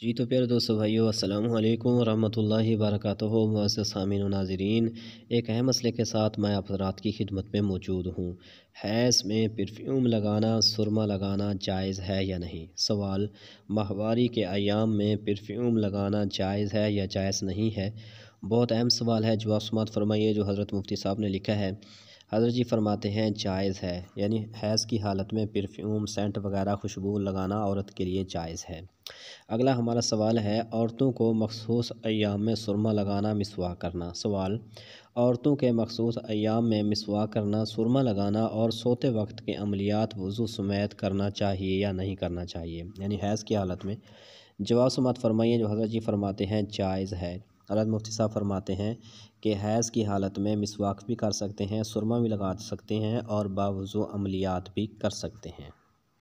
जी तो प्यारे दोस्तों भाइयों अस्सलाम वालेकुम रहमतुल्लाहि मुअज़्ज़ज़ मुआज़ व नाजरीन एक अहम मसले के साथ मैं आप रात की खिदमत में मौजूद हूँ हैस में परफ्यूम लगाना सुरमा लगाना जायज़ है या नहीं सवाल माहवारी के आयाम में परफ्यूम लगाना जायज़ है या जायज़ नहीं है बहुत अहम सवाल है जवाब समात फरमाइए जो हज़रत मुफ्ती साहब ने लिखा है हज़रत जी फरमाते हैं जायज़ है यानी हैज़ की हालत में परफ्यूम सेंट वगैरह खुशबू लगाना औरत के लिए जायज़ है अगला हमारा सवाल है औरतों को मखसूस अयाम में सुरमा लगाना मिसवा करना सवाल औरतों के मखसूस अयाम में मिसवा करना सुरमा लगाना और सोते वक्त के अमलियात वज़ू समेत करना चाहिए या नहीं करना चाहिए यानी हैज़ की हालत में जवाब समात फरमाइए जो हज़रत जी फरमाते हैं जायज़ है हजरत मुफ्ती साहब फरमाते हैं कि हैज़ की हालत में मिसवाक भी कर सकते हैं सुरमा भी लगा सकते हैं और बावज़ू अमलियात भी कर सकते हैं